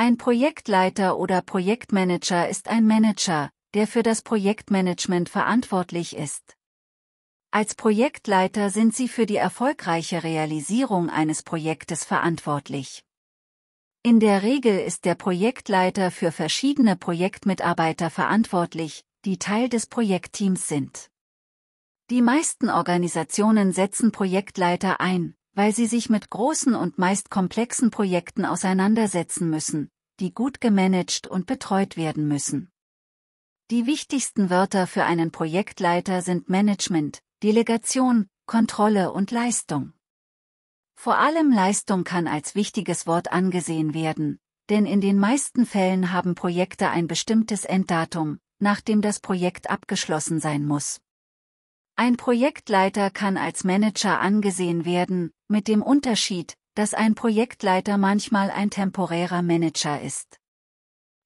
Ein Projektleiter oder Projektmanager ist ein Manager, der für das Projektmanagement verantwortlich ist. Als Projektleiter sind Sie für die erfolgreiche Realisierung eines Projektes verantwortlich. In der Regel ist der Projektleiter für verschiedene Projektmitarbeiter verantwortlich, die Teil des Projektteams sind. Die meisten Organisationen setzen Projektleiter ein, weil sie sich mit großen und meist komplexen Projekten auseinandersetzen müssen, die gut gemanagt und betreut werden müssen. Die wichtigsten Wörter für einen Projektleiter sind Management, Delegation, Kontrolle und Leistung. Vor allem Leistung kann als wichtiges Wort angesehen werden, denn in den meisten Fällen haben Projekte ein bestimmtes Enddatum, nach dem das Projekt abgeschlossen sein muss. Ein Projektleiter kann als Manager angesehen werden, mit dem Unterschied, dass ein Projektleiter manchmal ein temporärer Manager ist.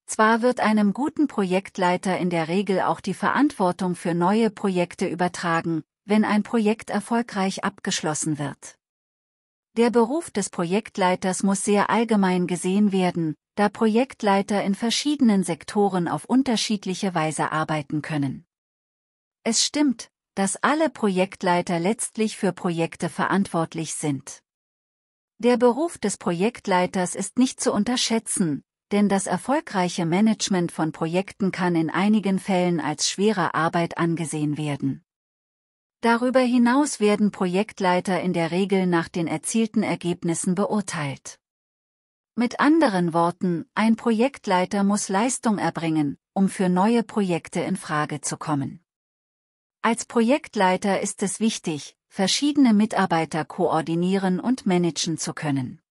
Zwar wird einem guten Projektleiter in der Regel auch die Verantwortung für neue Projekte übertragen, wenn ein Projekt erfolgreich abgeschlossen wird. Der Beruf des Projektleiters muss sehr allgemein gesehen werden, da Projektleiter in verschiedenen Sektoren auf unterschiedliche Weise arbeiten können. Es stimmt, dass alle Projektleiter letztlich für Projekte verantwortlich sind. Der Beruf des Projektleiters ist nicht zu unterschätzen, denn das erfolgreiche Management von Projekten kann in einigen Fällen als schwere Arbeit angesehen werden. Darüber hinaus werden Projektleiter in der Regel nach den erzielten Ergebnissen beurteilt. Mit anderen Worten, ein Projektleiter muss Leistung erbringen, um für neue Projekte in Frage zu kommen. Als Projektleiter ist es wichtig, verschiedene Mitarbeiter koordinieren und managen zu können.